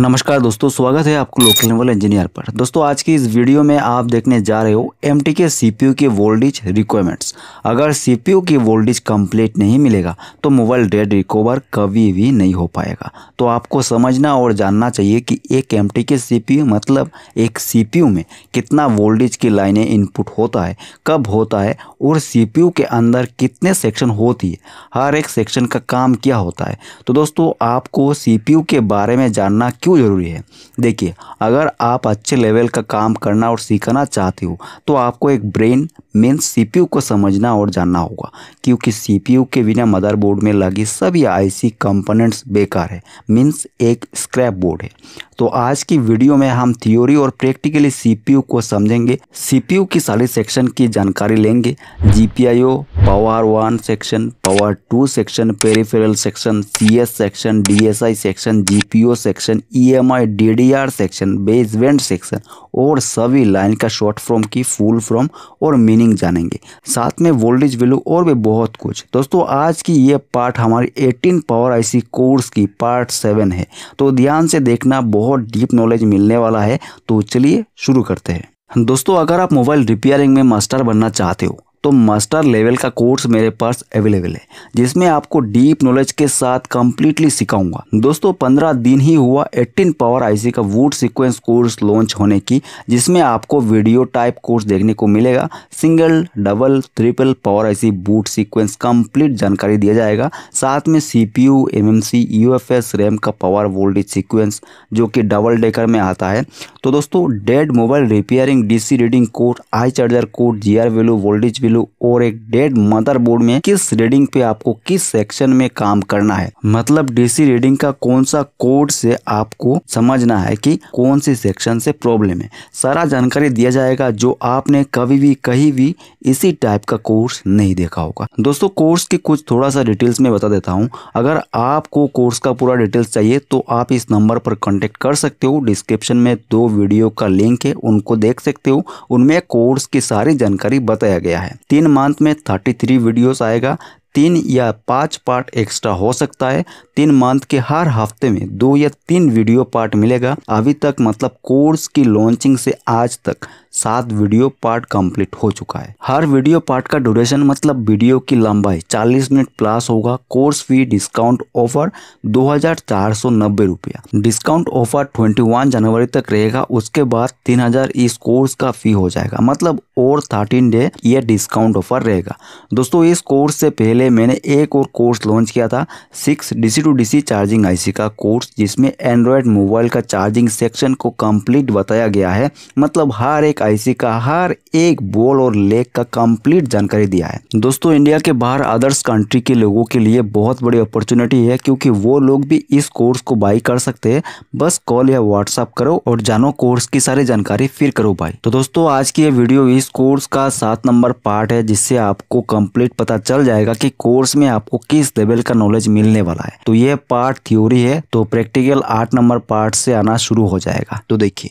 नमस्कार दोस्तों स्वागत है आपको लोकल लेवल इंजीनियर पर दोस्तों आज की इस वीडियो में आप देखने जा रहे हो एम के सीपीयू के वोल्टेज रिक्वायरमेंट्स अगर सीपीयू की वोल्टेज कंप्लीट नहीं मिलेगा तो मोबाइल डेड रिकवर कभी भी नहीं हो पाएगा तो आपको समझना और जानना चाहिए कि एक एम के सीपीयू मतलब एक सी में कितना वोल्टेज की लाइने इनपुट होता है कब होता है और सी के अंदर कितने सेक्शन होती है हर एक सेक्शन का काम क्या होता है तो दोस्तों आपको सी के बारे में जानना क्यों ज़रूरी है देखिए अगर आप अच्छे लेवल का काम करना और सीखना चाहते हो तो आपको एक ब्रेन मेन सीपीयू को समझना और जानना होगा क्योंकि सीपीयू के बिना मदरबोर्ड में लगी सभी आईसी कंपोनेंट्स बेकार है मीन्स एक स्क्रैप बोर्ड है तो आज की वीडियो में हम थियोरी और प्रैक्टिकली सीपीयू को समझेंगे सीपीयू की सारी सेक्शन की जानकारी लेंगे GPIO power one section power two section peripheral section CS section DSI section GPO section EMI DDR section baseband section और सभी लाइन का शॉर्ट फॉर्म की फुल फॉर्म और मीनिंग गेन जानेंगे साथ में वोल्टेज वैल्यू और भी बहुत कुछ दोस्तों आज की ये पार्ट हमारी एटीन पावर आईसी कोर्स की पार्ट सेवन है तो ध्यान से देखना बहुत डीप नॉलेज मिलने वाला है तो चलिए शुरू करते हैं दोस्तों अगर आप मोबाइल रिपेयरिंग में मास्टर बनना चाहते हो तो मास्टर लेवल का कोर्स मेरे पास अवेलेबल है जिसमें आपको डीप नॉलेज के साथ कम्प्लीटली सिखाऊंगा दोस्तों पंद्रह दिन ही हुआ एट्टीन पावर आईसी का वूड सिक्वेंस कोर्स लॉन्च होने की जिसमें आपको वीडियो टाइप कोर्स देखने को मिलेगा single double triple power IC boot sequence complete जानकारी दिया जाएगा साथ में सीपीयू एमएमसी यूएफएस रैम का पावर वोल्टेज सीक्वेंस जो कि डबल डेकर में आता है तो दोस्तों dead mobile repairing DC reading code आई charger code GR value voltage value value और एक डेड मदरबोर्ड में किस रीडिंग पे आपको किस सेक्शन में काम करना है मतलब डीसी रीडिंग का कौन सा कोड से आपको समझना है कि कौन से सेक्शन से प्रॉब्लम है सारा जानकारी दिया जाएगा जो आपने कभी भी कहीं भी इसी टाइप का कोर्स नहीं देखा होगा दोस्तों कोर्स की कुछ थोड़ा सा डिटेल्स में बता देता हूँ अगर आपको कोर्स का पूरा डिटेल्स चाहिए तो आप इस नंबर पर कॉन्टेक्ट कर सकते हो डिस्क्रिप्शन में दो वीडियो का लिंक है उनको देख सकते हो उनमें कोर्स की सारी जानकारी बताया गया है तीन मंथ में थर्टी थ्री वीडियोज़ आएगा तीन या पाँच पार्ट एक्स्ट्रा हो सकता है तीन मंथ के हर हफ्ते में दो या तीन वीडियो पार्ट मिलेगा अभी तक मतलब कोर्स की लॉन्चिंग से आज तक सात वीडियो पार्ट कंप्लीट हो चुका है हर वीडियो पार्ट का ड्यूरेशन मतलब वीडियो की लंबाई 40 मिनट प्लस होगा कोर्स फी डिस्काउंट ऑफर दो रुपया डिस्काउंट ऑफर 21 जनवरी तक रहेगा उसके बाद 3000 इस कोर्स का फी हो जाएगा मतलब और 13 डे ये डिस्काउंट ऑफर रहेगा दोस्तों इस कोर्स से पहले मैंने एक और कोर्स लॉन्च किया था six DC to DC charging IC का कोर्स जिसमें एंड्रॉयड मोबाइल का चार्जिंग सेक्शन को कंप्लीट बताया गया है मतलब हर एक आईसी का हर एक बॉल और लेग का कंप्लीट जानकारी दिया है दोस्तों इंडिया के बाहर अदर्स कंट्री के लोगों के लिए बहुत बड़ी अपॉर्चुनिटी है क्योंकि वो लोग भी इस कोर्स को बाई कर सकते हैं बस कॉल या व्हाट्सअप करो और जानो कोर्स की सारी जानकारी फिर करो भाई तो दोस्तों आज की ये वीडियो इस कोर्स का सात नंबर पार्ट है जिससे आपको कम्प्लीट पता चल जाएगा की कोर्स में आपको किस लेवल का नॉलेज मिलने वाला है तो ये पार्ट थ्योरी है तो प्रैक्टिकल आठ नंबर पार्ट से आना शुरू हो जाएगा तो देखिए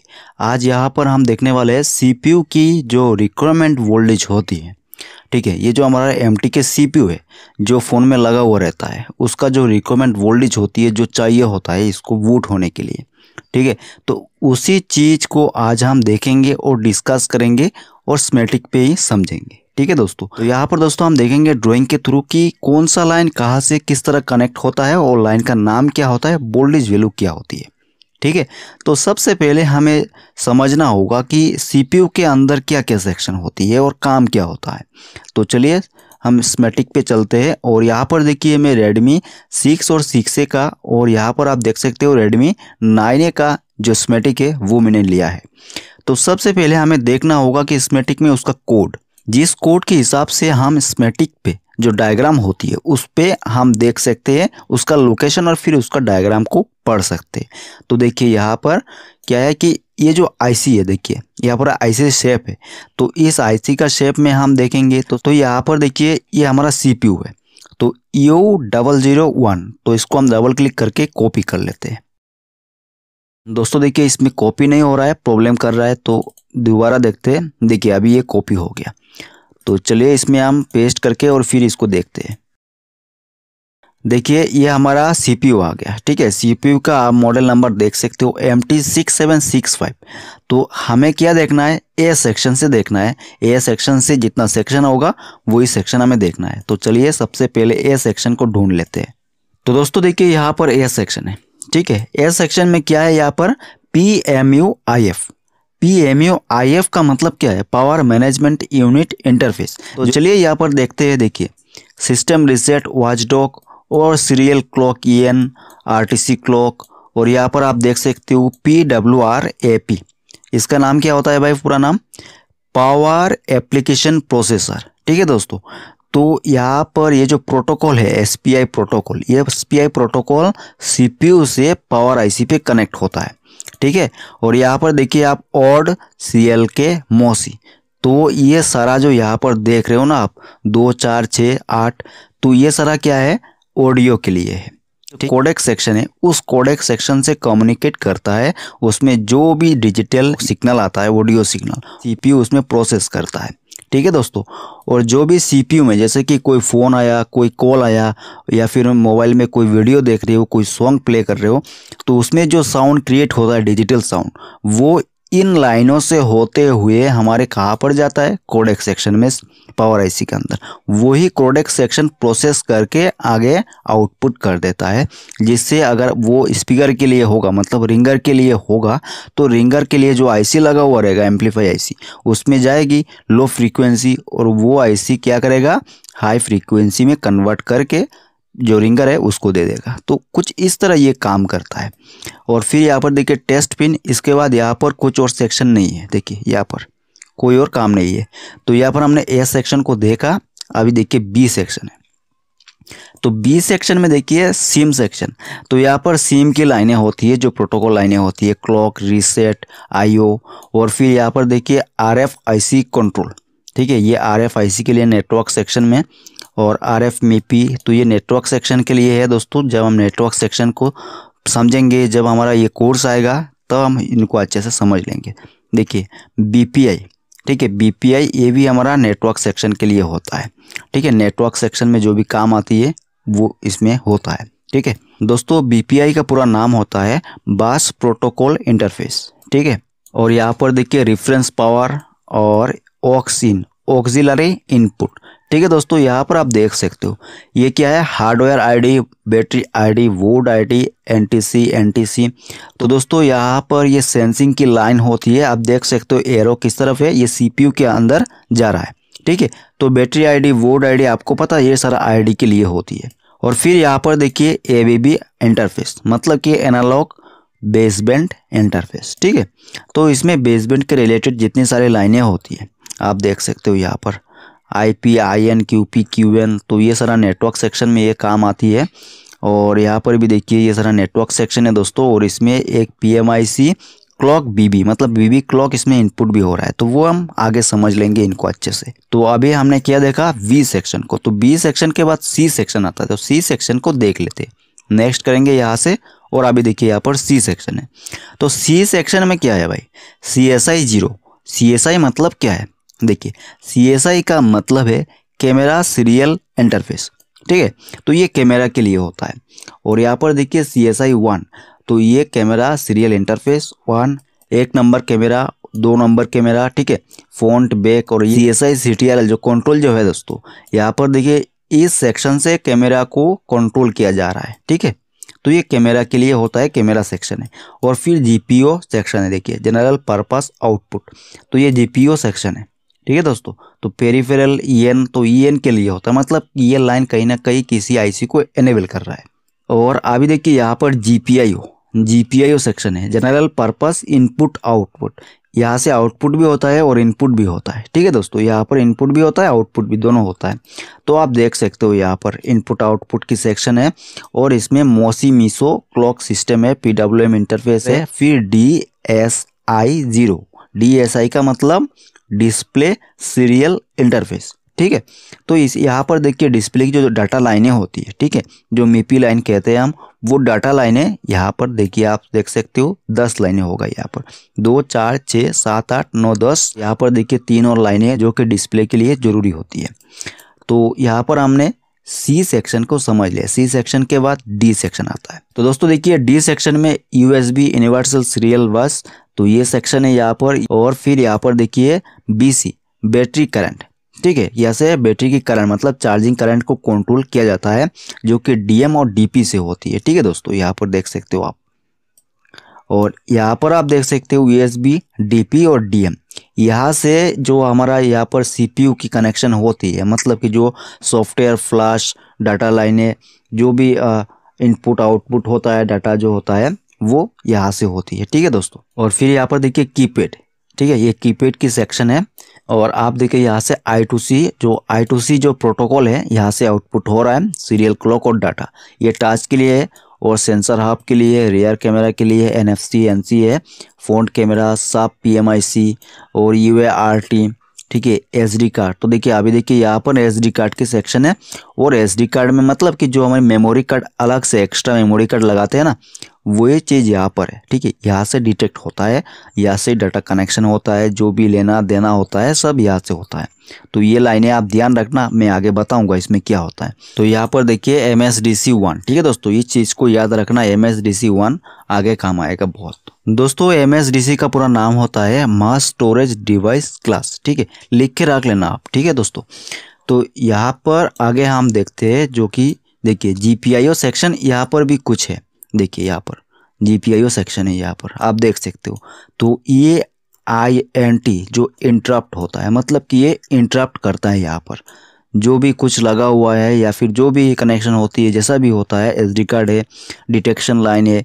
आज यहाँ पर हम देखने वाले हैं सी की जो रिक्वायरमेंट वोल्टेज होती है ठीक है ये जो हमारा एम के सी है जो फ़ोन में लगा हुआ रहता है उसका जो रिक्वायरमेंट वोल्टेज होती है जो चाहिए होता है इसको वूट होने के लिए ठीक है तो उसी चीज़ को आज हम देखेंगे और डिस्कस करेंगे और स्मेटिक पे ही समझेंगे ठीक है दोस्तों तो यहाँ पर दोस्तों हम देखेंगे ड्राइंग के थ्रू कि कौन सा लाइन कहाँ से किस तरह कनेक्ट होता है और लाइन का नाम क्या होता है वोल्टेज वैल्यू क्या होती है ठीक है तो सबसे पहले हमें समझना होगा कि सी के अंदर क्या क्या सेक्शन होती है और काम क्या होता है तो चलिए हम स्मेटिक पे चलते हैं और यहाँ पर देखिए मैं रेडमी सिक्स और सिक्स ए का और यहाँ पर आप देख सकते हो रेडमी नाइन ए का जो स्मेटिक है वो मैंने लिया है तो सबसे पहले हमें देखना होगा कि स्मेटिक में उसका कोड जिस कोड के हिसाब से हम स्मेटिक पे जो डायग्राम होती है उस पर हम देख सकते हैं उसका लोकेशन और फिर उसका डायग्राम को पढ़ सकते हैं तो देखिए यहाँ पर क्या है कि ये जो आईसी है देखिए यहाँ पर आईसी शेप है तो इस आईसी का शेप में हम देखेंगे तो तो यहाँ पर देखिए ये हमारा सीपीयू है तो यू डबल जीरो वन तो इसको हम डबल क्लिक करके कॉपी कर लेते हैं दोस्तों देखिए इसमें कॉपी नहीं हो रहा है प्रॉब्लम कर रहा है तो दोबारा देखते हैं देखिए अभी ये कॉपी हो गया तो चलिए इसमें हम पेस्ट करके और फिर इसको देखते हैं देखिए ये हमारा सीपीयू आ गया ठीक है सीपीयू का आप मॉडल नंबर देख सकते हो M T six seven six five तो हमें क्या देखना है ए सेक्शन से देखना है ए सेक्शन से जितना सेक्शन होगा वही सेक्शन हमें देखना है तो चलिए सबसे पहले ए सेक्शन को ढूंढ लेते हैं तो दोस्तों देखिए यहाँ पर ए सेक्शन है ठीक है ए सेक्शन में क्या है यहाँ पर P M U I F P का मतलब क्या है पावर मैनेजमेंट यूनिट इंटरफेस तो चलिए यहाँ पर देखते हैं देखिए सिस्टम रिसेट वॉचडॉग और serial clock E N R T C clock और यहाँ पर आप देख सकते हो P W R A P इसका नाम क्या होता है भाई पूरा नाम पावर एप्लीकेशन प्रोसेसर ठीक है दोस्तों तो यहाँ पर ये जो प्रोटोकॉल है एस पी आई प्रोटोकॉल ये S P I protocol C P U से पावर आई सी पे कनेक्ट होता है ठीक है और यहाँ पर देखिए आप ऑड सी एल के मोसी तो ये सारा जो यहाँ पर देख रहे हो ना आप दो चार छः आठ तो ये सारा क्या है ऑडियो के लिए है कोडेक सेक्शन है उस कोडेक सेक्शन से कम्युनिकेट करता है उसमें जो भी डिजिटल सिग्नल आता है ऑडियो सिग्नल सीपीयू उसमें प्रोसेस करता है ठीक है दोस्तों और जो भी सीपीयू में जैसे कि कोई फ़ोन आया कोई कॉल आया या फिर मोबाइल में कोई वीडियो देख रहे हो कोई सॉन्ग प्ले कर रहे हो तो उसमें जो साउंड क्रिएट होता है डिजिटल साउंड वो इन लाइनों से होते हुए हमारे कहाँ पर जाता है कोडेक सेक्शन में पावर आईसी के अंदर वही कोडेक सेक्शन प्रोसेस करके आगे आउटपुट कर देता है जिससे अगर वो स्पीकर के लिए होगा मतलब रिंगर के लिए होगा तो रिंगर के लिए जो आईसी लगा हुआ रहेगा एम्पलीफाई आईसी उसमें जाएगी लो फ्रीक्वेंसी और वो आईसी क्या करेगा हाई फ्रीक्वेंसी में कन्वर्ट करके जो रिंगर है उसको दे देगा तो कुछ इस तरह ये काम करता है और फिर यहाँ पर देखिए टेस्ट पिन इसके बाद यहाँ पर कुछ और सेक्शन नहीं है देखिए यहाँ पर कोई और काम नहीं है तो यहाँ पर हमने ए सेक्शन को देखा अभी देखिए बी सेक्शन है तो बी सेक्शन में देखिए सिम सेक्शन तो यहाँ पर सिम की लाइनें होती है जो प्रोटोकॉल लाइनें होती है क्लॉक रीसेट आईओ और फिर यहाँ पर देखिए आरएफआईसी कंट्रोल ठीक है ये आरएफआईसी के लिए नेटवर्क सेक्शन में और आर एफ पी तो ये नेटवर्क सेक्शन के लिए है दोस्तों जब हम नेटवर्क सेक्शन को समझेंगे जब हमारा ये कोर्स आएगा तब तो हम इनको अच्छे से समझ लेंगे देखिए बी पी आई ठीक है बी पी आई ये भी हमारा नेटवर्क सेक्शन के लिए होता है ठीक है नेटवर्क सेक्शन में जो भी काम आती है वो इसमें होता है ठीक है दोस्तों बी पी आई का पूरा नाम होता है बास प्रोटोकॉल इंटरफेस ठीक है और यहाँ पर देखिए रिफरेंस पावर और ऑक्सिन ऑक्सिलरी इनपुट ठीक है दोस्तों यहाँ पर आप देख सकते हो ये क्या है हार्डवेयर आईडी बैटरी आईडी वोड आईडी एनटीसी एनटीसी तो दोस्तों यहाँ पर ये सेंसिंग की लाइन होती है आप देख सकते हो एरो किस तरफ है ये सीपीयू के अंदर जा रहा है ठीक है तो बैटरी आईडी वोड आईडी आपको पता है ये सारा आईडी के लिए होती है और फिर यहाँ पर देखिए ए इंटरफेस मतलब कि एनालॉग बेसबैंड इंटरफेस ठीक है तो इसमें बेसबैंड के रिलेटेड जितनी सारी लाइनें होती है आप देख सकते हो यहाँ पर I P I N Q P Q N तो ये सारा नेटवर्क सेक्शन में ये काम आती है और यहाँ पर भी देखिए ये सारा नेटवर्क सेक्शन है दोस्तों और इसमें एक P M I C clock BB मतलब बीबी क्लॉक इसमें इनपुट भी हो रहा है तो वो हम आगे समझ लेंगे इनको अच्छे से तो अभी हमने क्या देखा वी सेक्शन को तो बी सेक्शन के बाद सी सेक्शन आता है तो सी सेक्शन को देख लेते नेक्स्ट करेंगे यहाँ से और अभी देखिए यहाँ पर सी सेक्शन है तो सी सेक्शन में क्या है भाई C S I zero C S I मतलब क्या है देखिए सी का मतलब है कैमरा सीरियल इंटरफेस ठीक है तो ये कैमरा के लिए होता है और यहाँ पर देखिए सी एस आई वन तो ये कैमरा सीरियल इंटरफेस वन एक नंबर कैमरा दो नंबर कैमरा ठीक है फ्रंट बैक और C S I C T R L जो कंट्रोल जो है दोस्तों यहाँ पर देखिए इस सेक्शन से कैमरा को कंट्रोल किया जा रहा है ठीक है तो ये कैमरा के लिए होता है कैमरा सेक्शन है और फिर जीपीओ सेक्शन है देखिए जनरल पर्पस आउटपुट तो ये जीपीओ सेक्शन है ठीक है दोस्तों तो पेरीफेरल ईएन तो ईएन के लिए होता है मतलब ये लाइन कहीं ना कहीं किसी आईसी को एनेबल कर रहा है और अभी देखिए यहाँ पर जीपीआईओ जीपीआईओ सेक्शन है जनरल पर्पस इनपुट आउटपुट यहाँ से आउटपुट भी होता है और इनपुट भी होता है ठीक है दोस्तों यहाँ पर इनपुट भी होता है आउटपुट भी दोनों होता है तो आप देख सकते हो यहाँ पर इनपुट आउटपुट की सेक्शन है और इसमें मोसी मिसो क्लॉक सिस्टम है पी इंटरफेस है फिर D S I zero D S I का मतलब डिस्प्ले सीरियल इंटरफेस ठीक है तो इस यहाँ पर देखिए डिस्प्ले की जो डाटा लाइनें होती है ठीक है जो मीपी लाइन कहते हैं हम वो डाटा लाइनें यहाँ पर देखिए आप देख सकते हो दस लाइनें होगा यहाँ पर दो चार छः सात आठ नौ दस यहाँ पर देखिए तीन और लाइनें जो कि डिस्प्ले के लिए ज़रूरी होती है तो यहाँ पर हमने सी सेक्शन को समझ लिया सी सेक्शन के बाद डी सेक्शन आता है तो दोस्तों देखिए डी सेक्शन में यूएसबी यूनिवर्सल सीरियल बस तो ये सेक्शन है यहाँ पर और फिर यहाँ पर देखिए बीसी बैटरी करंट ठीक है यहाँ से बैटरी की करंट मतलब चार्जिंग करंट को कंट्रोल किया जाता है जो कि डीएम और डीपी से होती है ठीक है दोस्तों यहाँ पर देख सकते हो आप और यहाँ पर आप देख सकते हो यूएसबी डीपी और डीएम यहाँ से जो हमारा यहाँ पर सीपीयू की कनेक्शन होती है मतलब कि जो सॉफ्टवेयर फ्लैश डाटा लाइने जो भी इनपुट आउटपुट होता है डाटा जो होता है वो यहाँ से होती है ठीक है दोस्तों और फिर यहाँ पर देखिए कीपैड ठीक है ये कीपैड की सेक्शन है और आप देखिए यहाँ से आई टू सी जो आई टू सी जो प्रोटोकॉल है यहाँ से आउटपुट हो रहा है सीरियल क्लॉक और डाटा ये टच के लिए है और सेंसर हाफ के लिए रियर कैमरा के लिए N F C N C है फ्रंट कैमरा सब पी एम आई सी और यू ए आर टी ठीक है एस डी कार्ड तो देखिए अभी देखिए यहाँ पर एस डी कार्ड के सेक्शन है और एस डी कार्ड में मतलब कि जो हमारे मेमोरी कार्ड अलग से एक्स्ट्रा मेमोरी कार्ड लगाते हैं ना वो चीज़ यहाँ पर है ठीक है यहाँ से डिटेक्ट होता है यहाँ से डाटा कनेक्शन होता है जो भी लेना देना होता है सब यहाँ से होता है तो ये लाइनें आप ध्यान रखना मैं आगे बताऊंगा इसमें क्या होता है तो यहाँ पर देखिए M S D C one ठीक है दोस्तों इस चीज़ को याद रखना M S D C one आगे काम आएगा बहुत दोस्तों एम एस डी सी का पूरा नाम होता है मास स्टोरेज डिवाइस क्लास ठीक है लिख के रख लेना आप ठीक है दोस्तों तो यहाँ पर आगे हम देखते हैं जो कि देखिए जी पी आई ओ सेक्शन यहाँ पर भी कुछ है देखिए यहाँ पर जी पी आई ओ सेक्शन है यहाँ पर आप देख सकते हो तो ये आई एन टी जो इंटरप्ट होता है मतलब कि ये इंटरप्ट करता है यहाँ पर जो भी कुछ लगा हुआ है या फिर जो भी कनेक्शन होती है जैसा भी होता है एस डी कार्ड है डिटेक्शन लाइन है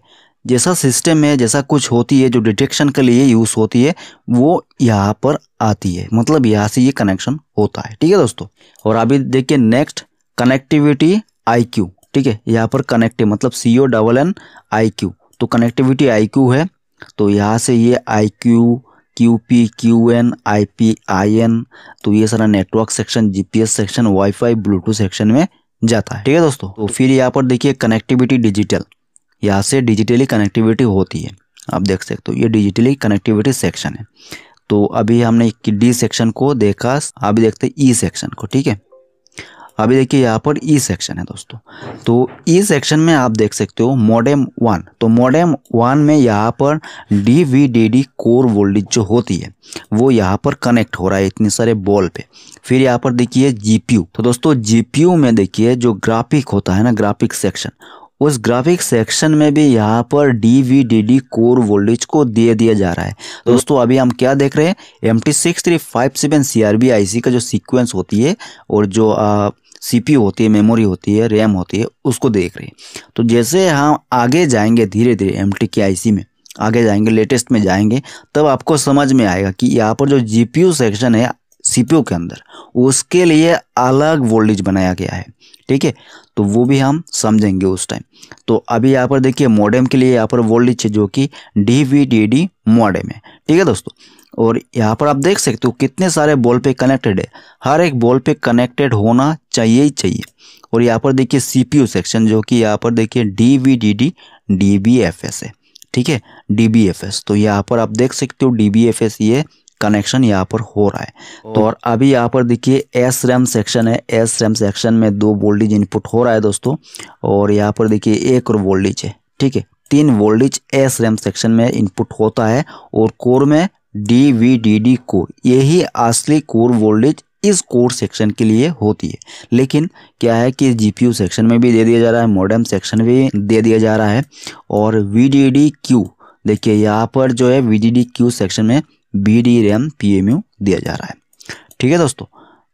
जैसा सिस्टम है जैसा कुछ होती है जो डिटेक्शन के लिए यूज़ होती है वो यहाँ पर आती है मतलब यहाँ से ये कनेक्शन होता है ठीक है दोस्तों और अभी देखिए नेक्स्ट कनेक्टिविटी आई क्यू ठीक है यहाँ पर कनेक्टिव मतलब C O double N I Q तो कनेक्टिविटी आई क्यू है तो यहाँ से ये I Q Q P Q N I P I N तो ये सारा network section GPS section wifi Bluetooth section में जाता है ठीक है दोस्तों तो फिर यहाँ पर देखिए कनेक्टिविटी डिजिटल यहाँ से डिजिटली कनेक्टिविटी होती है आप देख सकते हो ये डिजिटली कनेक्टिविटी सेक्शन है तो अभी हमने डी सेक्शन को देखा अभी देखते ई सेक्शन e को ठीक है अभी देखिए यहाँ पर ई e सेक्शन है दोस्तों तो ई e सेक्शन में आप देख सकते हो मॉडेम वन तो मॉडेम वन में यहाँ पर D V D D core voltage जो होती है वो यहाँ पर कनेक्ट हो रहा है इतने सारे बॉल पे फिर यहाँ पर देखिए जीपीयू तो दोस्तों जीपीयू में देखिए जो ग्राफिक होता है ना ग्राफिक सेक्शन उस ग्राफिक सेक्शन में भी यहाँ पर D V D D core voltage को दे दिया जा रहा है दोस्तों अभी हम क्या देख रहे हैं M T six three five seven C R B I C का जो सीक्वेंस होती है और जो आ, सी होती है मेमोरी होती है रैम होती है उसको देख रहे हैं तो जैसे हम आगे जाएंगे धीरे धीरे एम टी के में आगे जाएंगे लेटेस्ट में जाएंगे तब आपको समझ में आएगा कि यहाँ पर जो जी सेक्शन है सीपीयू के अंदर उसके लिए अलग वोल्टेज बनाया गया है ठीक है तो वो भी हम समझेंगे उस टाइम तो अभी यहाँ पर देखिए मॉडेम के लिए यहाँ पर वोल्टेज है जो कि D V D D modem है ठीक है दोस्तों और यहाँ पर आप देख सकते हो कितने सारे बॉल पे कनेक्टेड है हर एक बॉल पे कनेक्टेड होना चाहिए ही चाहिए और यहाँ पर देखिए सीपीयू सेक्शन जो कि यहाँ पर देखिए D V D D D B F S है ठीक है डी बी एफ एस तो यहाँ पर आप देख सकते हो डी बी एफ एस ये कनेक्शन यहाँ पर हो रहा है तो और अभी यहाँ पर देखिए एस रैम सेक्शन है एस रैम सेक्शन में दो वोल्टेज इनपुट हो रहा है दोस्तों और यहाँ पर देखिए एक और वोल्टेज है ठीक है तीन वोल्टेज एस रैम सेक्शन में इनपुट होता है और कोर में डी कोर यही असली कोर वोल्टेज इस कोर सेक्शन के लिए होती है लेकिन क्या है कि जीपीयू सेक्शन में भी दे दिया जा रहा है मॉडर्म सेक्शन में भी दे दिया जा रहा है और वी क्यू देखिए यहाँ पर जो है वी क्यू सेक्शन में B D RAM P M U दिया जा रहा है ठीक है दोस्तों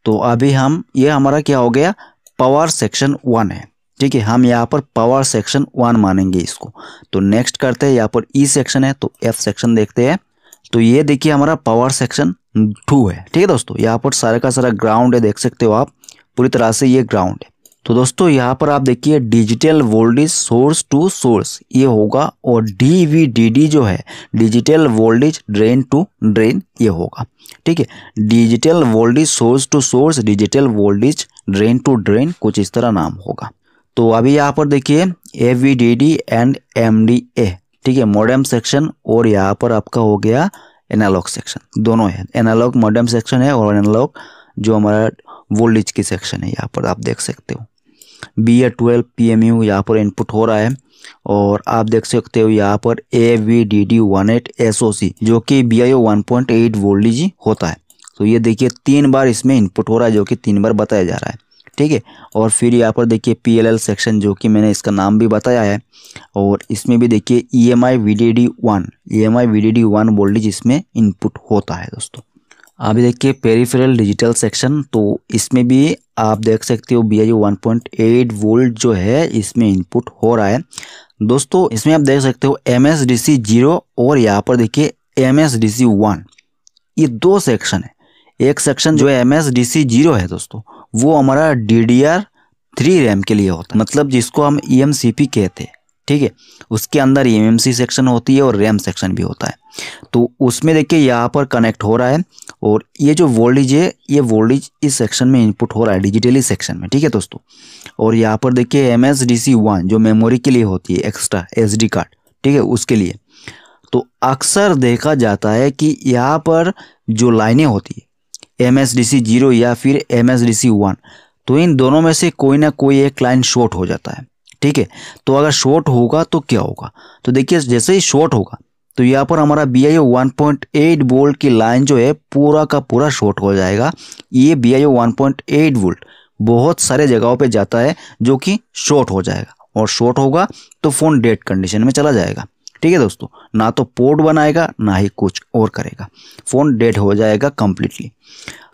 तो अभी हम ये हमारा क्या हो गया पावर सेक्शन वन है ठीक है हम यहाँ पर पावर सेक्शन वन मानेंगे इसको तो नेक्स्ट करते हैं यहाँ पर ई e सेक्शन है तो एफ सेक्शन देखते हैं तो ये देखिए हमारा पावर सेक्शन टू है ठीक है दोस्तों यहाँ पर सारा का सारा ग्राउंड है देख सकते हो आप पूरी तरह से ये ग्राउंड है तो दोस्तों यहाँ पर आप देखिए digital voltage source to source ये होगा और डी जो है digital voltage drain to drain ये होगा ठीक है digital voltage source to source digital voltage drain to drain कुछ इस तरह नाम होगा तो अभी यहाँ पर देखिए A V D D and M D A ठीक है मॉडर्म सेक्शन और यहाँ पर आपका हो गया एनालॉग सेक्शन दोनों है एनालॉग मॉडर्म सेक्शन है और एनालॉग जो हमारा वोल्टेज की सेक्शन है यहाँ पर आप देख सकते हो B A twelve P M U यहाँ पर इनपुट हो रहा है और आप देख सकते हो यहाँ पर A V D D one eight S O C जो कि B I O one point eight voltage होता है तो ये देखिए तीन बार इसमें इनपुट हो रहा है जो कि तीन बार बताया जा रहा है ठीक है और फिर यहाँ पर देखिए पीएलएल सेक्शन जो कि मैंने इसका नाम भी बताया है और इसमें भी देखिए E M I V D D one E M I V D D one voltage इसमें इनपुट होता है दोस्तों अभी देखिए पेरीफेरल डिजिटल सेक्शन तो इसमें भी आप देख सकते हो B I one point eight volt जो है इसमें इनपुट हो रहा है दोस्तों इसमें आप देख सकते हो M S D C zero और यहाँ पर देखिए M S D C one ये दो सेक्शन है एक सेक्शन जो है M S D C zero है दोस्तों वो हमारा D D R three RAM के लिए होता है मतलब जिसको हम ई एम सी पी कहते हैं ठीक है उसके अंदर ई एम सी सेक्शन होती है और रैम सेक्शन भी होता है तो उसमें देखिए यहाँ पर कनेक्ट हो रहा है और ये जो वोल्टेज है ये वोल्टेज इस सेक्शन में इनपुट हो रहा है डिजिटली सेक्शन में ठीक है दोस्तों और यहाँ पर देखिए M S D C one जो मेमोरी के लिए होती है एक्स्ट्रा एस डी कार्ड ठीक है उसके लिए तो अक्सर देखा जाता है कि यहाँ पर जो लाइनें होती है M S D C zero या फिर M S D C one तो इन दोनों में से कोई ना कोई एक लाइन शॉर्ट हो जाता है ठीक है तो अगर शॉर्ट होगा तो क्या होगा तो देखिए जैसे ही शॉर्ट होगा तो यहाँ पर हमारा B I O one point eight volt की लाइन जो है पूरा का पूरा शॉर्ट हो जाएगा ये B I O one point eight volt बहुत सारे जगहों पे जाता है जो कि शॉर्ट हो जाएगा और शॉर्ट होगा तो फ़ोन डेड कंडीशन में चला जाएगा ठीक है दोस्तों ना तो पोर्ट बनाएगा ना ही कुछ और करेगा फ़ोन डेड हो जाएगा कम्प्लीटली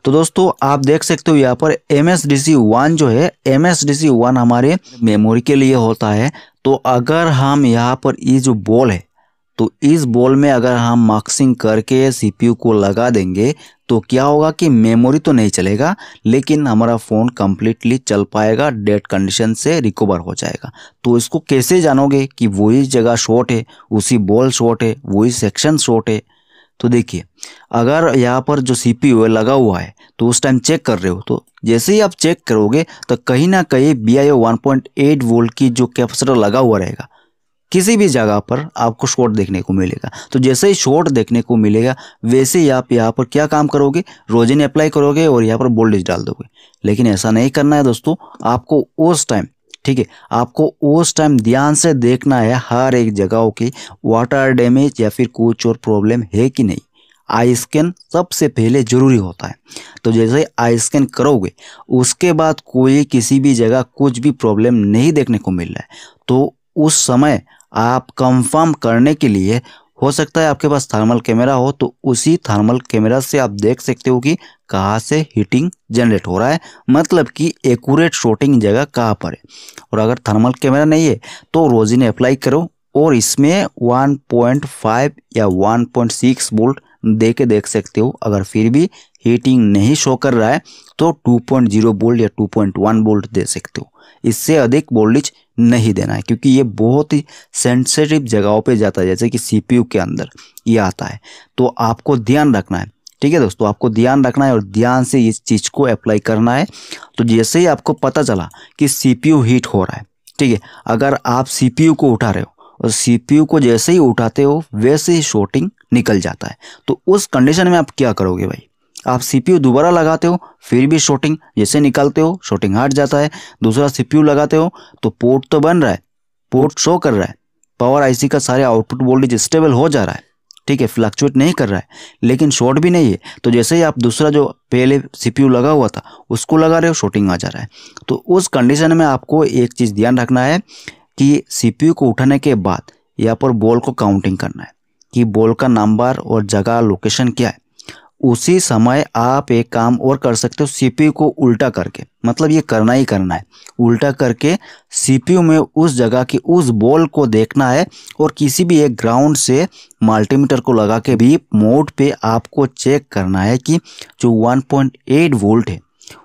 तो दोस्तों आप देख सकते हो यहाँ पर M S D C one जो है M S D C one हमारे मेमोरी के लिए होता है तो अगर हम यहाँ पर ये जो बॉल है तो इस बॉल में अगर हम मार्क्सिंग करके सीपीयू को लगा देंगे तो क्या होगा कि मेमोरी तो नहीं चलेगा लेकिन हमारा फ़ोन कम्प्लीटली चल पाएगा डेड कंडीशन से रिकवर हो जाएगा तो इसको कैसे जानोगे कि वही जगह शॉर्ट है उसी बॉल शॉर्ट है वही सेक्शन शॉर्ट है तो देखिए अगर यहाँ पर जो सी पी है लगा हुआ है तो उस टाइम चेक कर रहे हो तो जैसे ही आप चेक करोगे तो कहीं ना कहीं B I O one point eight volt की जो कैपेसिटर लगा हुआ रहेगा किसी भी जगह पर आपको शॉर्ट देखने को मिलेगा तो जैसे ही शॉर्ट देखने को मिलेगा वैसे ही आप यहाँ पर क्या काम करोगे रोजिन अप्लाई करोगे और यहाँ पर बोल्डेज डाल दोगे लेकिन ऐसा नहीं करना है दोस्तों आपको उस टाइम ठीक है आपको उस टाइम ध्यान से देखना है हर एक जगह की वाटर डैमेज या फिर कुछ और प्रॉब्लम है कि नहीं आई स्कैन सबसे पहले ज़रूरी होता है तो जैसे आई स्कैन करोगे उसके बाद कोई किसी भी जगह कुछ भी प्रॉब्लम नहीं देखने को मिल रहा है तो उस समय आप कंफर्म करने के लिए हो सकता है आपके पास थर्मल कैमरा हो तो उसी थर्मल कैमरा से आप देख सकते हो कि कहाँ से हीटिंग जनरेट हो रहा है मतलब कि एकूरेट शॉटिंग जगह कहाँ पर है और अगर थर्मल कैमरा नहीं है तो रोजिन अप्लाई करो और इसमें 1.5 या 1.6 वोल्ट दे के देख सकते हो अगर फिर भी हीटिंग नहीं शो कर रहा है तो 2.0 बोल्ट या 2.1 बोल्ट दे सकते हो इससे अधिक वोल्टेज नहीं देना है क्योंकि ये बहुत ही सेंसिटिव जगहों पे जाता है जैसे कि सीपीयू के अंदर ये आता है तो आपको ध्यान रखना है ठीक है दोस्तों आपको ध्यान रखना है और ध्यान से इस चीज़ को अप्लाई करना है तो जैसे ही आपको पता चला कि सी हीट हो रहा है ठीक है अगर आप सी को उठा रहे हो और सी को जैसे ही उठाते हो वैसे ही शॉर्टिंग निकल जाता है तो उस कंडीशन में आप क्या करोगे भाई आप सीपीयू दोबारा लगाते हो फिर भी शॉटिंग जैसे निकालते हो शॉटिंग हट जाता है दूसरा सीपीयू लगाते हो तो पोर्ट तो बन रहा है पोर्ट शो कर रहा है पावर आईसी का सारे आउटपुट वोल्टेज स्टेबल हो जा रहा है ठीक है फ्लक्चुएट नहीं कर रहा है लेकिन शॉर्ट भी नहीं है तो जैसे ही आप दूसरा जो पहले सीपीयू लगा हुआ था उसको लगा रहे हो शॉर्टिंग आ जा रहा है तो उस कंडीशन में आपको एक चीज़ ध्यान रखना है कि सीपीयू को उठाने के बाद यहाँ पर बॉल को काउंटिंग करना है कि बॉल का नंबर और जगह लोकेशन क्या है उसी समय आप एक काम और कर सकते हो सीपीयू को उल्टा करके मतलब ये करना ही करना है उल्टा करके सीपीयू में उस जगह की उस बॉल को देखना है और किसी भी एक ग्राउंड से मल्टीमीटर को लगा के भी मोड पे आपको चेक करना है कि जो 1.8 वोल्ट है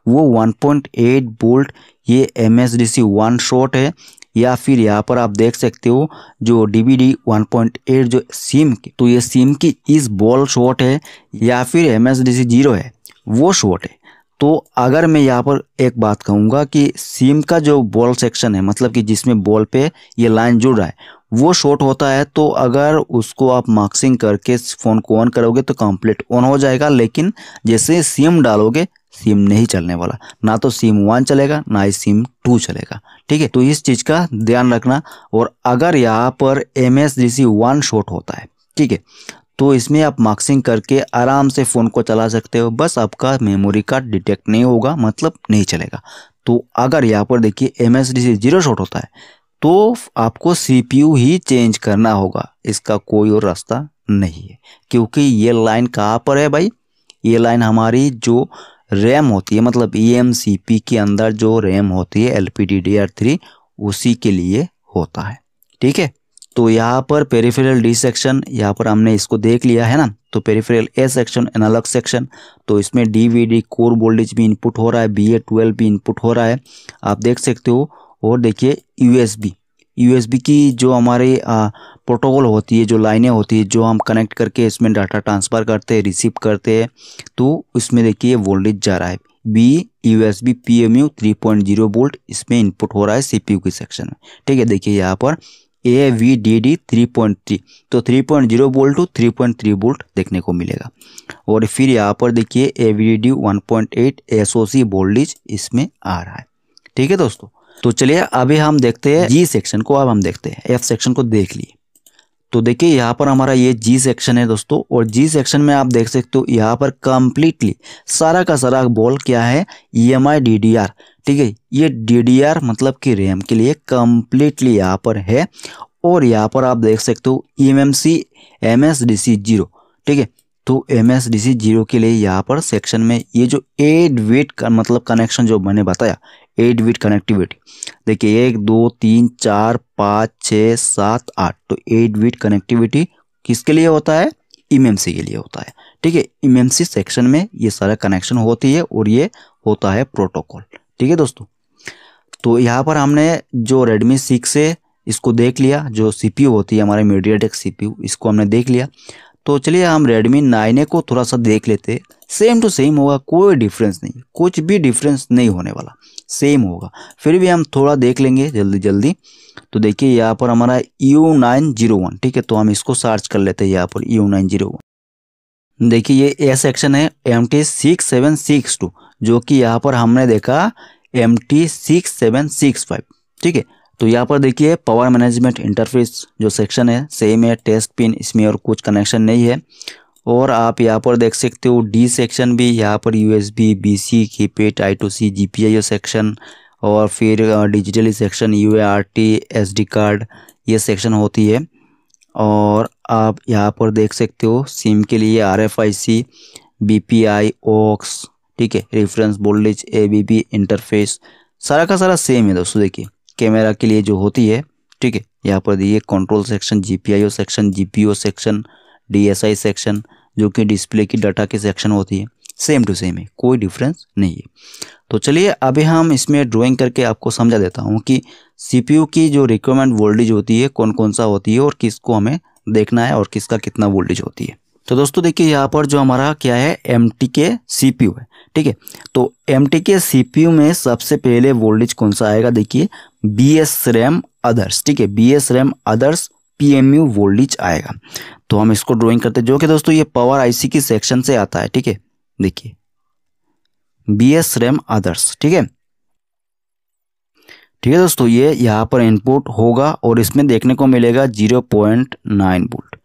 वो 1.8 वोल्ट ये M S D C one short है या फिर यहाँ पर आप देख सकते हो जो D B D one point eight जो सिम की तो ये सिम की इस बॉल शॉट है या फिर M S D C zero है वो शॉट है तो अगर मैं यहाँ पर एक बात कहूँगा कि सिम का जो बॉल सेक्शन है मतलब कि जिसमें बॉल पे ये लाइन जुड़ रहा है वो शॉट होता है तो अगर उसको आप मार्क्सिंग करके फ़ोन को ऑन करोगे तो कंप्लीट ऑन हो जाएगा लेकिन जैसे सिम डालोगे सिम नहीं चलने वाला ना तो सिम वन चलेगा ना ही सिम टू चलेगा ठीक है तो इस चीज़ का ध्यान रखना और अगर यहाँ पर M S D C one short होता है ठीक है तो इसमें आप मार्क्सिंग करके आराम से फ़ोन को चला सकते हो बस आपका मेमोरी कार्ड डिटेक्ट नहीं होगा मतलब नहीं चलेगा तो अगर यहाँ पर देखिए M S D C zero short होता है तो आपको सी पी यू ही चेंज करना होगा इसका कोई और रास्ता नहीं है क्योंकि ये लाइन कहाँ पर है भाई ये लाइन हमारी जो रैम होती है मतलब ई e के अंदर जो रैम होती है एल पी उसी के लिए होता है ठीक है तो यहाँ पर पेरिफेरल डी सेक्शन यहाँ पर हमने इसको देख लिया है ना तो peripheral A section analog section तो इसमें डीवीडी कोर वोल्टेज भी इनपुट हो रहा है बी ए ट्वेल्व भी इनपुट हो रहा है आप देख सकते हो और देखिए यूएसबी यूएसबी की जो हमारे प्रोटोकॉल होती है जो लाइनें होती है जो हम कनेक्ट करके इसमें डाटा ट्रांसफ़र करते हैं रिसीव करते हैं तो इसमें देखिए वोल्टेज जा रहा है B U S B P M U three point zero volt इसमें इनपुट हो रहा है सी पी यू के सेक्शन में ठीक है देखिए यहाँ पर A V D D three point three तो three point zero volt to three point three volt देखने को मिलेगा और फिर यहाँ पर देखिए A V D D one point eight S O C voltage इसमें आ रहा है ठीक है दोस्तों तो चलिए अभी हम देखते हैं जी सेक्शन को अब हम देखते हैं एफ सेक्शन को देख लिए तो देखिए यहाँ पर हमारा ये जी सेक्शन है दोस्तों और जी सेक्शन में आप देख सकते हो यहाँ पर कम्प्लीटली सारा का सारा बॉल क्या है E M I D D R ठीक है ये डी डी आर मतलब कि रैम के लिए कम्प्लीटली यहाँ पर है और यहाँ पर आप देख सकते हो E M M S D C zero ठीक है तो M S D C zero के लिए यहाँ पर सेक्शन में ये जो एट वेट का मतलब कनेक्शन जो मैंने बताया एट बिट कनेक्टिविटी देखिए एक दो तीन चार पाँच छः सात आठ तो एट बिट कनेक्टिविटी किसके लिए होता है ईमएमसी e के लिए होता है ठीक है ईमएमसी e सेक्शन में ये सारा कनेक्शन होती है और ये होता है प्रोटोकॉल ठीक है दोस्तों तो यहाँ पर हमने जो रेडमी सिक्स है इसको देख लिया जो यू होती है हमारे पी सीपीयू इसको हमने देख लिया तो चलिए हम रेडमी नाइन ए को थोड़ा सा देख लेते सेम टू सेम होगा कोई डिफरेंस नहीं कुछ भी डिफरेंस नहीं होने वाला सेम होगा फिर भी हम थोड़ा देख लेंगे जल्दी जल्दी तो देखिए यहाँ पर हमारा यू नाइन जीरो वन ठीक है तो हम इसको सर्च कर लेते हैं यहाँ पर यू नाइन जीरो वन देखिए ये ए सेक्शन है M T six seven six two जो कि यहाँ पर हमने देखा M T six seven six five ठीक है तो यहाँ पर देखिए पावर मैनेजमेंट इंटरफेस जो सेक्शन है सेम है टेस्ट पिन इसमें और कुछ कनेक्शन नहीं है और आप यहाँ पर देख सकते हो डी सेक्शन भी यहाँ पर U S B B C की पेट I two C G P I O section और फिर digital section U A R T S D card ये सेक्शन होती है और आप यहाँ पर देख सकते हो सिम के लिए R F I C B P I ओक्स ठीक है reference voltage A B P interface सारा का सारा सेम है दोस्तों देखिए कैमरा के लिए जो होती है ठीक है यहाँ पर देखिए control section G P I O section G P O section I section जो कि डिस्प्ले की डाटा की सेक्शन होती है सेम टू सेम है कोई डिफरेंस नहीं है तो चलिए अभी हम इसमें ड्राइंग करके आपको समझा देता हूँ कि सीपीयू की जो रिक्वायरमेंट वोल्टेज होती है कौन कौन सा होती है और किसको हमें देखना है और किसका कितना वोल्टेज होती है तो दोस्तों देखिए यहाँ पर जो हमारा क्या है एम टी के सी पी यू है ठीक है तो एम टी के सी पी यू में सबसे पहले वोल्टेज कौन सा आएगा देखिए बी एस रैम अदर्स ठीक है B S RAM others P M U voltage आएगा तो हम इसको ड्राइंग करते जो कि दोस्तों ये पावर आईसी की सेक्शन से आता है ठीक है देखिए बी एस रैम अदर्स ठीक है ठीक है दोस्तों ये यहाँ पर इनपुट होगा और इसमें देखने को मिलेगा जीरो पॉइंट नाइन वोल्ट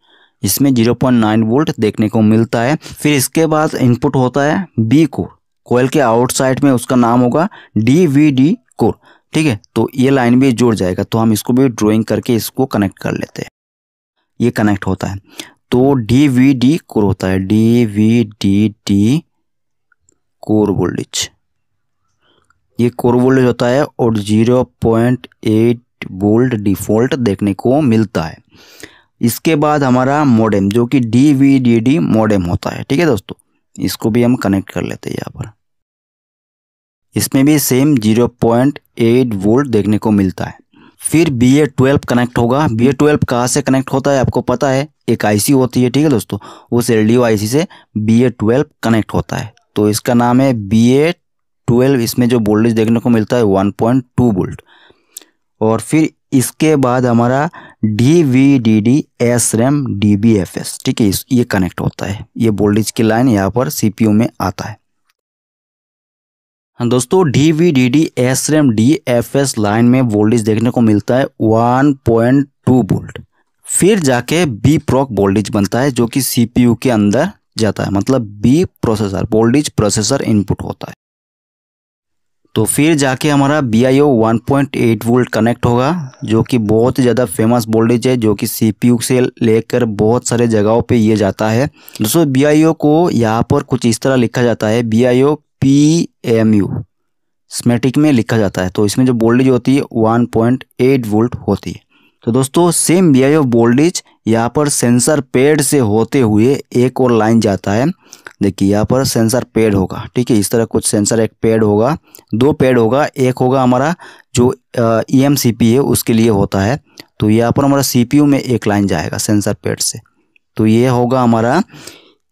इसमें जीरो पॉइंट नाइन वोल्ट देखने को मिलता है फिर इसके बाद इनपुट होता है बी कोर कोयल के आउटसाइड में उसका नाम होगा डी वी डी कोर ठीक है तो ये लाइन भी जुड़ जाएगा तो हम इसको भी ड्राइंग करके इसको कनेक्ट कर लेते हैं ये कनेक्ट होता है तो डी वी डी कोर होता है D V D D core voltage ये कोर वोल्टेज होता है और zero point eight volt default देखने को मिलता है इसके बाद हमारा मॉडेम जो कि D V D D modem होता है ठीक है दोस्तों इसको भी हम कनेक्ट कर लेते हैं यहाँ पर इसमें भी same zero point eight volt देखने को मिलता है फिर बी ए ट्वेल्व कनेक्ट होगा बी ए ट्वेल्व कहाँ से कनेक्ट होता है आपको पता है एक आईसी होती है ठीक है दोस्तों उस एल डी आई से बी ए ट्वेल्व कनेक्ट होता है तो इसका नाम है बी ए ट्वेल्व इसमें जो वोल्टेज देखने को मिलता है वन पॉइंट टू वोल्ट और फिर इसके बाद हमारा D V D D S RAM D B F S ठीक है ये कनेक्ट होता है ये वोल्टेज की लाइन यहाँ पर सी पी यू में आता है हाँ दोस्तों D V D D S M D F S line में वोल्टेज देखने को मिलता है 1.2 वोल्ट फिर जाके बी प्रोक वोल्टेज बनता है जो कि सीपीयू के अंदर जाता है मतलब B processor voltage processor input होता है तो फिर जाके हमारा B I O one point eight volt connect होगा जो कि बहुत ही ज़्यादा फेमस वोल्टेज है जो कि सी से लेकर बहुत सारे जगहों पे ये जाता है दोस्तों बी आई ओ को यहाँ पर कुछ इस तरह लिखा जाता है B I O P M U schematic में लिखा जाता है तो इसमें जो वोल्टेज होती है वन पॉइंट एट वोल्ट होती है तो दोस्तों same V I off voltage यहाँ पर सेंसर पेड से होते हुए एक और लाइन जाता है देखिए यहाँ पर सेंसर पेड होगा ठीक है इस तरह कुछ सेंसर एक पेड होगा दो पेड होगा एक होगा हमारा जो ई एम सी पी है उसके लिए होता है तो यहाँ पर हमारा सी पी यू में एक लाइन जाएगा सेंसर पेड से तो ये होगा हमारा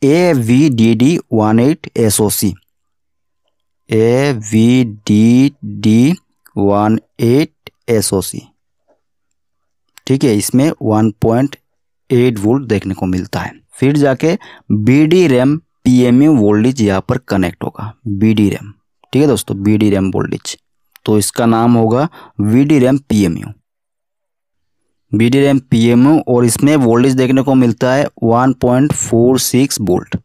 A V D D one eight S O C A V D D one eight S O C ठीक है इसमें वन पॉइंट एट वोल्ट देखने को मिलता है फिर जाके B D RAM P M U voltage यहाँ पर कनेक्ट होगा बी डी रैम ठीक है दोस्तों बी डी रैम वोल्टेज तो इसका नाम होगा V D RAM P M U B D RAM P M U और इसमें वोल्टेज देखने को मिलता है one point four six volt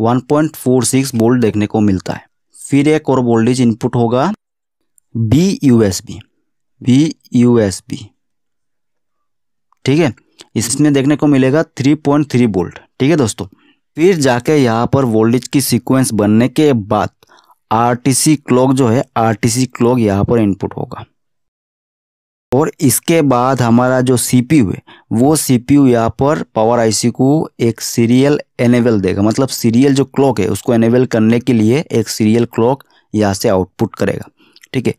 1.46 volt देखने को मिलता है फिर एक और वोल्टेज इनपुट होगा B U S B B U S B ठीक है इसमें देखने को मिलेगा 3.3 वोल्ट ठीक है दोस्तों फिर जाके यहाँ पर वोल्टेज की सीक्वेंस बनने के बाद आरटीसी क्लॉक जो है आरटीसी क्लॉक यहाँ पर इनपुट होगा और इसके बाद हमारा जो सी पी है वो सी पी यू यहाँ पर पावर आईसी को एक सीरियल एनेबल देगा मतलब सीरियल जो क्लॉक है उसको एनेबल करने के लिए एक सीरियल क्लॉक यहाँ से आउटपुट करेगा ठीक है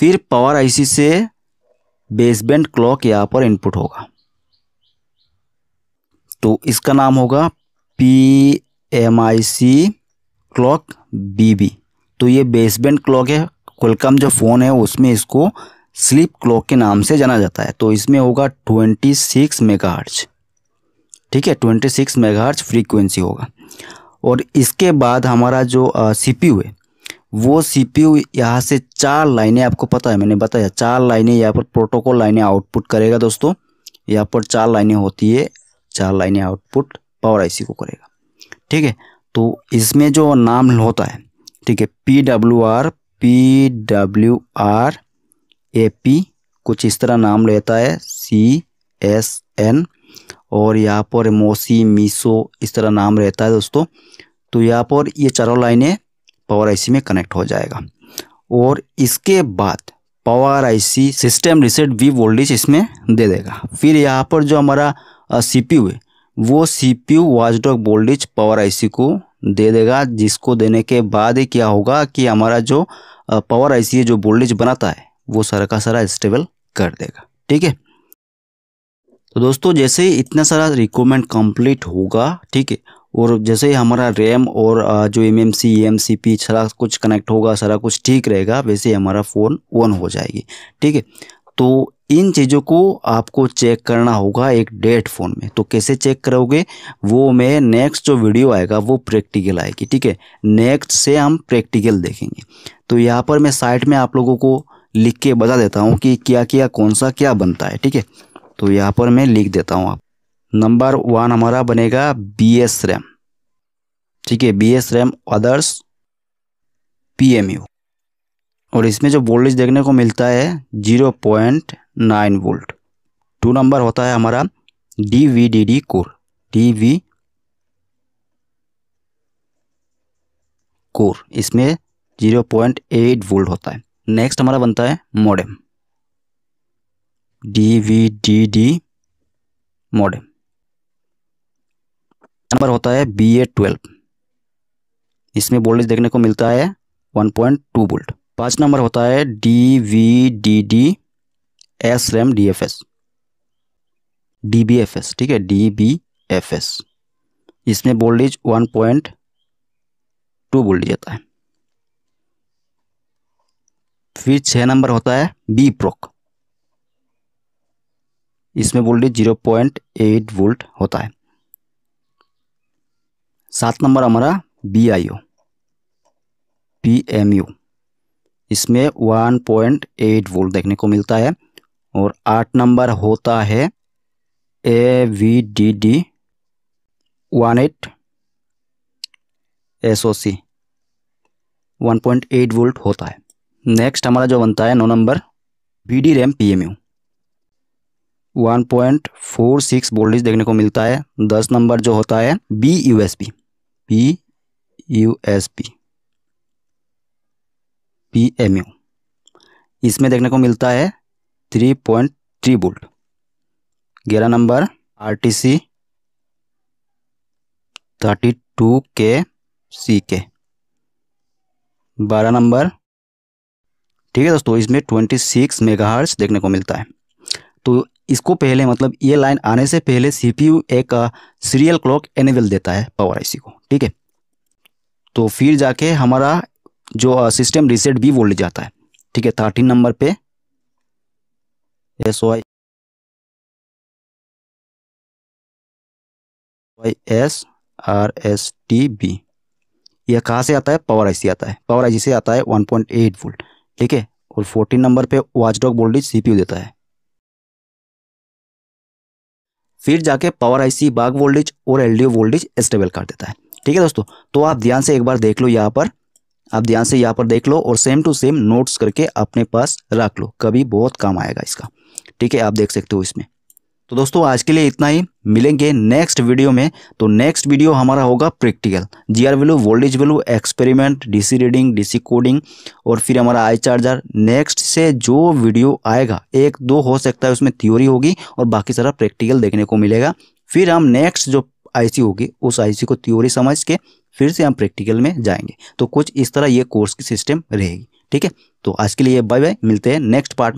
फिर पावर आईसी से बेसबैंड क्लॉक यहाँ पर इनपुट होगा तो इसका नाम होगा P M I C clock B B तो ये बेसबैंड क्लॉक है कोलकाम जो फ़ोन है उसमें इसको स्लीप क्लॉक के नाम से जाना जाता है तो इसमें होगा ट्वेंटी सिक्स मेगाहर्ट्ज ठीक है ट्वेंटी सिक्स मेगाहर्ट्ज फ्रीक्वेंसी होगा और इसके बाद हमारा जो सी पी है वो सी पी यू यहाँ से चार लाइनें आपको पता है मैंने बताया चार लाइनें यहाँ पर प्रोटोकॉल लाइनें आउटपुट करेगा दोस्तों यहाँ पर चार लाइनें होती है चार लाइनें आउटपुट पावर आईसी को करेगा ठीक है तो इसमें जो नाम होता है ठीक है P W R P W R A P कुछ इस तरह नाम रहता है सी एस एन और यहाँ पर मोसी मीसो इस तरह नाम रहता है दोस्तों तो यहाँ पर ये चारों लाइनें पावर आईसी में कनेक्ट हो जाएगा और इसके बाद power IC system reset V voltage इसमें दे देगा फिर यहाँ पर जो हमारा सीपीयू है वो CPU watchdog voltage power IC को दे देगा जिसको देने के बाद क्या होगा कि हमारा जो पावर आईसी जो वोल्टेज बनाता है वो सारा का सारा स्टेबल कर देगा ठीक है तो दोस्तों जैसे ही इतना सारा रिक्वायरमेंट कंप्लीट होगा ठीक है और जैसे ही हमारा रैम और जो M M C M C P सारा कुछ कनेक्ट होगा सारा कुछ ठीक रहेगा वैसे ही हमारा फ़ोन ऑन हो जाएगी ठीक है तो इन चीज़ों को आपको चेक करना होगा एक डेट फ़ोन में तो कैसे चेक करोगे वो मैं नेक्स्ट जो वीडियो आएगा वो प्रैक्टिकल आएगी ठीक है नेक्स्ट से हम प्रैक्टिकल देखेंगे तो यहाँ पर मैं साइट में आप लोगों को लिख के बता देता हूँ कि क्या क्या कौन सा क्या बनता है ठीक है तो यहाँ पर मैं लिख देता हूँ आप नंबर वन हमारा बनेगा बी एस रैम ठीक है B S RAM others P M U और इसमें जो वोल्टेज देखने को मिलता है zero point nine volt two number होता है हमारा D V D D core D V core इसमें जीरो पॉइंट एट वोल्ट होता है नेक्स्ट हमारा बनता है modem D V D D modem number होता है बी ए ट्वेल्व इसमें वोल्टेज देखने को मिलता है 1.2 वोल्ट पाँच नंबर होता है D V D D S RAM D F S D B F S ठीक है डी बी एफ एस इसमें वोल्टेज 1.2 वोल्ट जाता है फिर छह नंबर होता है बी प्रोक इसमें voltage zero point eight volt होता है सात नंबर हमारा B I O P M U इसमें वन पॉइंट एट वोल्ट देखने को मिलता है और आठ नंबर होता है A V D D one eight S O C one point eight volt होता है नेक्स्ट हमारा जो बनता है नौ number B D RAM P M U one point four six voltage देखने को मिलता है दस नंबर जो होता है B U S P P U S P P M U इसमें देखने को मिलता है थ्री पॉइंट थ्री वोल्ट ग्यारह number R T C thirty two K C के बारह नंबर ठीक है दोस्तों इसमें ट्वेंटी सिक्स मेगाहर्ट्स देखने को मिलता है तो इसको पहले मतलब ये लाइन आने से पहले सीपीयू एक सीरियल क्लॉक एनेबल देता है पावर आईसी को ठीक है तो फिर जाके हमारा जो सिस्टम रिसेट भी वोल्ट जाता है ठीक है थर्टीन नंबर पे S Y Y S R S T B यह कहाँ से आता है पावर आईसी आता है पावर आईसी से आता है वन पॉइंट एट वोल्ट ठीक है और फोर्टीन नंबर पे वाचडॉग वोल्टेज सीपीयू देता है फिर जाके पावर आईसी बाग वोल्टेज और एलडीओ वोल्टेज स्टेबल कर देता है ठीक है दोस्तों तो आप ध्यान से एक बार देख लो यहाँ पर आप ध्यान से यहाँ पर देख लो और सेम टू सेम नोट्स करके अपने पास रख लो कभी बहुत काम आएगा इसका ठीक है आप देख सकते हो इसमें तो दोस्तों आज के लिए इतना ही मिलेंगे नेक्स्ट वीडियो में तो नेक्स्ट वीडियो हमारा होगा practical G R value voltage value experiment DC reading DC coding और फिर हमारा आई चार्जर नेक्स्ट से जो वीडियो आएगा एक दो हो सकता है उसमें थ्योरी होगी और बाकी सारा प्रैक्टिकल देखने को मिलेगा फिर हम नेक्स्ट जो आईसी होगी उस आईसी को थ्योरी समझ के फिर से हम प्रैक्टिकल में जाएंगे तो कुछ इस तरह ये कोर्स की सिस्टम रहेगी ठीक है तो आज के लिए बाय बाय मिलते हैं नेक्स्ट पार्ट